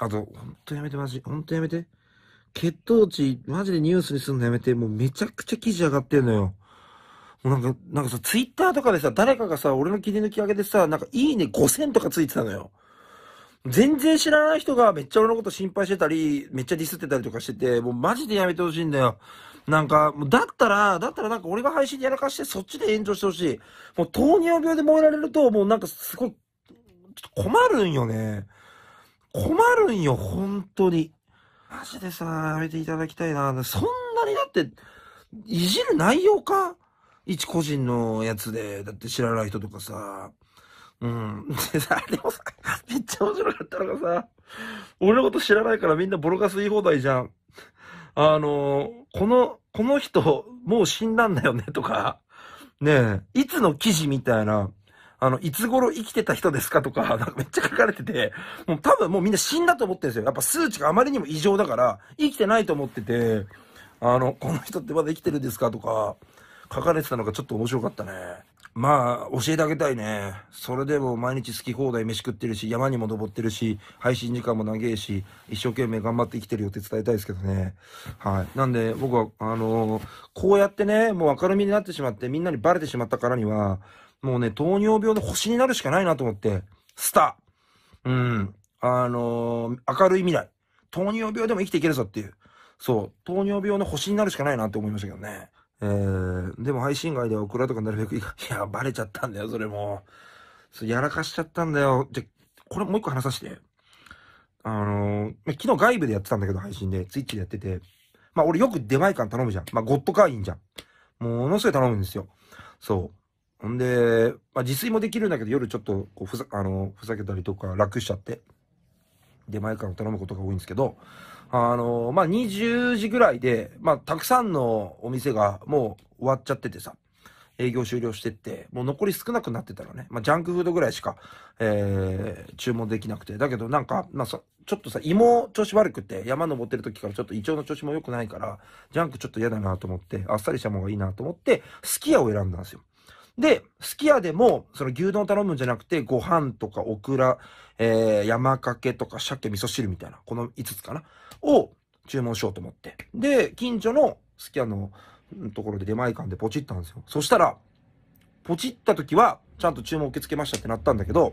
あと、ほんとやめて、マジ。ほんとやめて。血糖値、マジでニュースにすんのやめて。もうめちゃくちゃ記事上がってんのよ。もうなんか、なんかさ、ツイッターとかでさ、誰かがさ、俺の切り抜き上げでさ、なんかいいね5000とかついてたのよ。全然知らない人がめっちゃ俺のこと心配してたり、めっちゃディスってたりとかしてて、もうマジでやめてほしいんだよ。なんか、だったら、だったらなんか俺が配信でやらかしてそっちで炎上してほしい。もう糖尿病で燃えられると、もうなんかすごい、ちょっと困るんよね。困るんよ、本当に。マジでさ、やめていただきたいな。そんなにだって、いじる内容か一個人のやつで、だって知らない人とかさ。うん。ででもさ、めっちゃ面白かったのがさ、俺のこと知らないからみんなボロカス言い放題じゃん。あのこの、この人、もう死んだんだよね、とか、ねえ、いつの記事みたいな、あの、いつ頃生きてた人ですかとか、なんかめっちゃ書かれてて、もう多分もうみんな死んだと思ってるんですよ。やっぱ数値があまりにも異常だから、生きてないと思ってて、あの、この人ってまだ生きてるんですかとか、書かれてたのがちょっと面白かったね。まあ、教えてあげたいね。それでも毎日好き放題飯食ってるし、山にも登ってるし、配信時間も長えし、一生懸命頑張って生きてるよって伝えたいですけどね。はい。なんで、僕は、あのー、こうやってね、もう明るみになってしまって、みんなにバレてしまったからには、もうね、糖尿病の星になるしかないなと思って、スター。うん。あのー、明るい未来。糖尿病でも生きていけるぞっていう。そう。糖尿病の星になるしかないなって思いましたけどね。えー、でも配信外ではオクラとかなるべくいや、バレちゃったんだよ、それも。そやらかしちゃったんだよ。じゃ、これもう一個話させて。あのー、昨日外部でやってたんだけど、配信で。ツイッチでやってて。まあ俺よく出前館頼むじゃん。まあゴッド会員じゃん。ものすごい頼むんですよ。そう。ほんで、まあ、自炊もできるんだけど、夜ちょっとこうふざあのふざけたりとか、楽しちゃって、出前館を頼むことが多いんですけど、あの、まあ、20時ぐらいで、まあ、たくさんのお店がもう終わっちゃっててさ、営業終了してって、もう残り少なくなってたらね、まあ、ジャンクフードぐらいしか、えー、注文できなくて。だけどなんか、まあ、ちょっとさ、胃も調子悪くて、山登ってる時からちょっと胃腸の調子も良くないから、ジャンクちょっと嫌だなと思って、あっさりした方がいいなと思って、すき家を選んだんですよ。で、すき家でも、その牛丼頼むんじゃなくて、ご飯とかオクラ、えー、山かけとか鮭、味噌汁みたいな、この5つかな、を注文しようと思って。で、近所のすき家のところで出前館でポチったんですよ。そしたら、ポチった時は、ちゃんと注文受け付けましたってなったんだけど、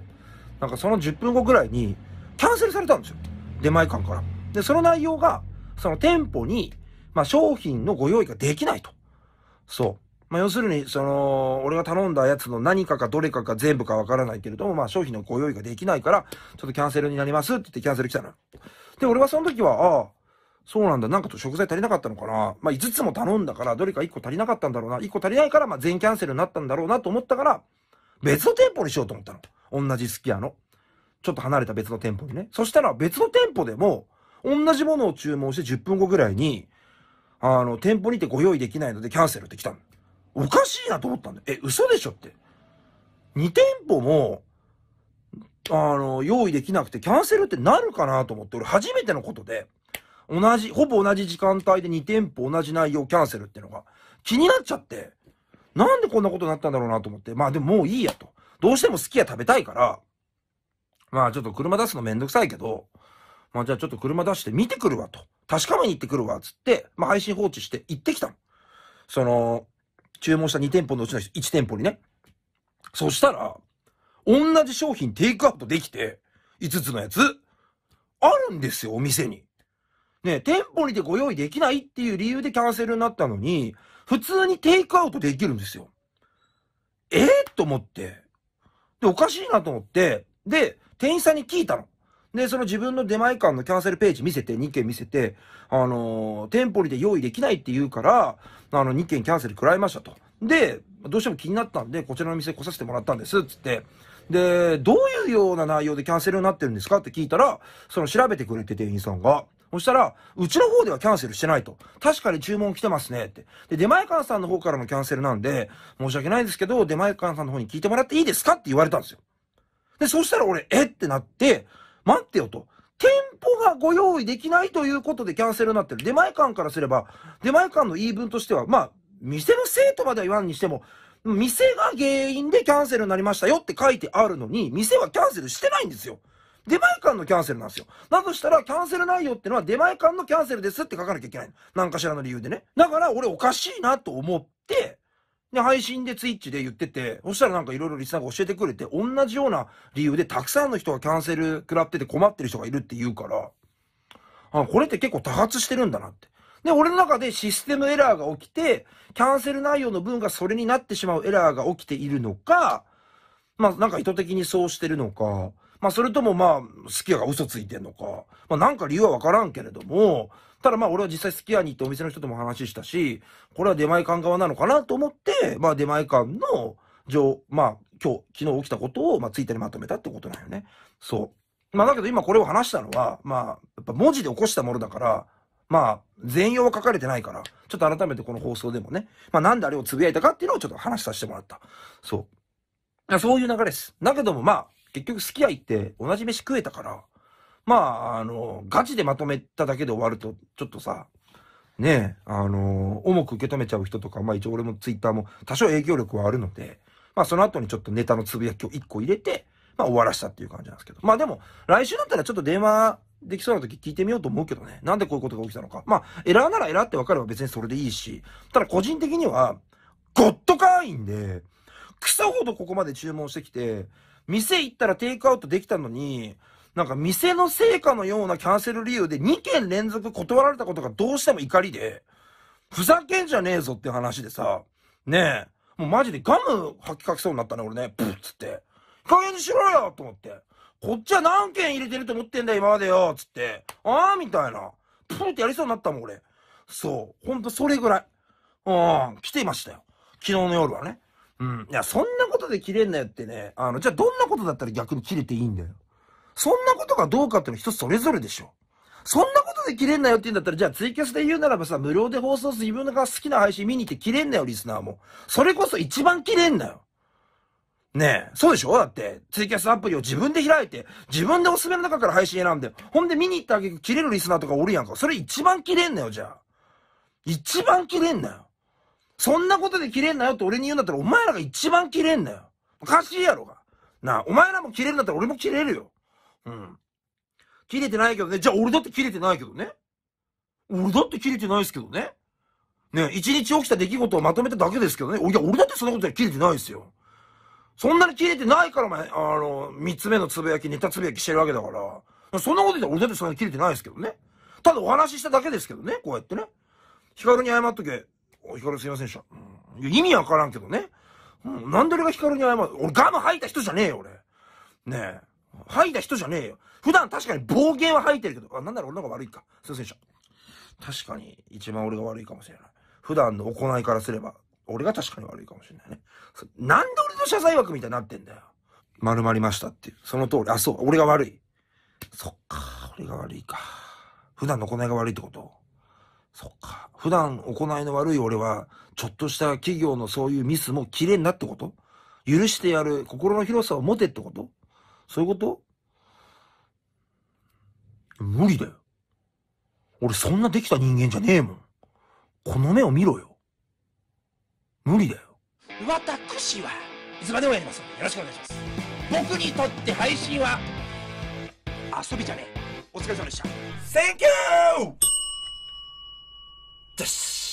なんかその10分後ぐらいに、キャンセルされたんですよ。出前館から。で、その内容が、その店舗に、まあ、商品のご用意ができないと。そう。まあ、要するに、その、俺が頼んだやつの何かかどれかか全部かわからないけれども、まあ、商品のご用意ができないから、ちょっとキャンセルになりますって言ってキャンセル来たの。で、俺はその時は、ああ、そうなんだ。なんかと食材足りなかったのかな。まあ、5つも頼んだから、どれか1個足りなかったんだろうな。1個足りないから、まあ、全キャンセルになったんだろうなと思ったから、別の店舗にしようと思ったの。同じスきアの。ちょっと離れた別の店舗にね。そしたら、別の店舗でも、同じものを注文して10分後ぐらいに、あの、店舗にてご用意できないのでキャンセルって来たの。おかしいなと思ったんだえ、嘘でしょって。2店舗も、あの、用意できなくてキャンセルってなるかなと思って、俺初めてのことで、同じ、ほぼ同じ時間帯で2店舗同じ内容キャンセルってのが気になっちゃって、なんでこんなことになったんだろうなと思って、まあでももういいやと。どうしても好きや食べたいから、まあちょっと車出すのめんどくさいけど、まあじゃあちょっと車出して見てくるわと。確かめに行ってくるわ、つって、まあ配信放置して行ってきたの。その、注文した2店舗のうちの1店舗にね。そしたら、同じ商品テイクアウトできて、5つのやつ、あるんですよ、お店に。ね、店舗にてご用意できないっていう理由でキャンセルになったのに、普通にテイクアウトできるんですよ。ええー、と思って。で、おかしいなと思って、で、店員さんに聞いたの。で、その自分の出前館のキャンセルページ見せて、2件見せて、あのー、店舗にで用意できないって言うから、あの、2件キャンセル食らいましたと。で、どうしても気になったんで、こちらの店来させてもらったんです、つって。で、どういうような内容でキャンセルになってるんですかって聞いたら、その調べてくれて店員さんが。そしたら、うちの方ではキャンセルしてないと。確かに注文来てますねって。で、出前館さんの方からのキャンセルなんで、申し訳ないですけど、出前館さんの方に聞いてもらっていいですかって言われたんですよ。で、そしたら俺、えってなって、待ってよと。店舗がご用意できないということでキャンセルになってる。出前館からすれば、出前館の言い分としては、まあ、店の生徒までは言わんにしても、店が原因でキャンセルになりましたよって書いてあるのに、店はキャンセルしてないんですよ。出前館のキャンセルなんですよ。だとしたら、キャンセル内容ってのは出前館のキャンセルですって書かなきゃいけないの。何かしらの理由でね。だから、俺おかしいなと思って、で、配信でツイッチで言ってて、そしたらなんかいろいろリスナーが教えてくれて、同じような理由でたくさんの人がキャンセル食らってて困ってる人がいるって言うから、あ、これって結構多発してるんだなって。で、俺の中でシステムエラーが起きて、キャンセル内容の分がそれになってしまうエラーが起きているのか、まあなんか意図的にそうしてるのか、まあそれともまあ、好きが嘘ついてんのか、まあなんか理由はわからんけれども、ただまあ俺は実際スキアに行ってお店の人とも話したし、これは出前館側なのかなと思って、まあ出前館の情、まあ今日、昨日起きたことを、まあツイッターにまとめたってことなんよね。そう。まあだけど今これを話したのは、まあやっぱ文字で起こしたものだから、まあ、全容は書かれてないから、ちょっと改めてこの放送でもね、まあなんであれをつぶやいたかっていうのをちょっと話させてもらった。そう。そういう流れです。だけどもまあ、結局好き合いって同じ飯食えたから、まあ、あの、ガチでまとめただけで終わると、ちょっとさ、ねえ、あの、重く受け止めちゃう人とか、まあ一応俺もツイッターも多少影響力はあるので、まあその後にちょっとネタのつぶやきを一個入れて、まあ終わらしたっていう感じなんですけど。まあでも、来週だったらちょっと電話できそうな時聞いてみようと思うけどね。なんでこういうことが起きたのか。まあ、エラーならエラーって分かれば別にそれでいいし、ただ個人的には、ゴッド会員で、草ほどここまで注文してきて、店行ったらテイクアウトできたのに、なんか店の成果のようなキャンセル理由で2件連続断られたことがどうしても怒りで、ふざけんじゃねえぞって話でさ、ねえ、もうマジでガム吐きかけそうになったね、俺ね、ブッつって。加減にしろよと思って。こっちは何件入れてると思ってんだよ、今までよつって。ああみたいな。プーってやりそうになったもん、俺。そう。ほんとそれぐらい。うん、来てましたよ。昨日の夜はね。うん。いや、そんなことで切れんなよってね。あの、じゃあどんなことだったら逆に切れていいんだよ。そんなことがどうかっていうのは人それぞれでしょ。そんなことで切れんなよって言うんだったら、じゃあツイキャスで言うならばさ、無料で放送する自分が好きな配信見に行って切れんなよ、リスナーも。それこそ一番切れんなよ。ねえ、そうでしょだって、ツイキャスアプリを自分で開いて、自分でおすすめの中から配信選んで、ほんで見に行ったあげく切れるリスナーとかおるやんか。それ一番切れんなよ、じゃあ。一番切れんなよ。そんなことで切れんなよって俺に言うんだったら、お前らが一番切れんなよ。おかしいやろが。なあ、お前らも切れるんだったら俺も切れるよ。うん。切れてないけどね。じゃあ俺だって切れてないけどね。俺だって切れてないですけどね。ね、一日起きた出来事をまとめただけですけどね。いや、俺だってそんなことは切れてないですよ。そんなに切れてないから、まあ、あの、三つ目のつぶやき、ネタつぶやきしてるわけだから。そんなこと言ったら俺だってそんなに切れてないですけどね。ただお話ししただけですけどね。こうやってね。ヒカルに謝っとけ。ヒカルすいませんでした。うん、意味わからんけどね。うん、なんで俺がヒカルに謝る俺ガム吐いた人じゃねえよ、俺。ねえ。吐いた人じゃねえよ。普段確かに暴言は吐いてるけど、あ、なんなら俺の方が悪いか。すいませんでした。確かに、一番俺が悪いかもしれない。普段の行いからすれば、俺が確かに悪いかもしれないね。なんで俺の謝罪枠みたいになってんだよ。丸まりましたっていう。その通り。あ、そう。俺が悪い。そっか。俺が悪いか。普段の行いが悪いってことそっか。普段行いの悪い俺は、ちょっとした企業のそういうミスも綺麗になってこと許してやる心の広さを持てってことそういうこと無理だよ。俺そんなできた人間じゃねえもん。この目を見ろよ。無理だよ。私はいつまでもやりますのでよろしくお願いします。僕にとって配信は遊びじゃねえ。お疲れ様でした。Thank you! です。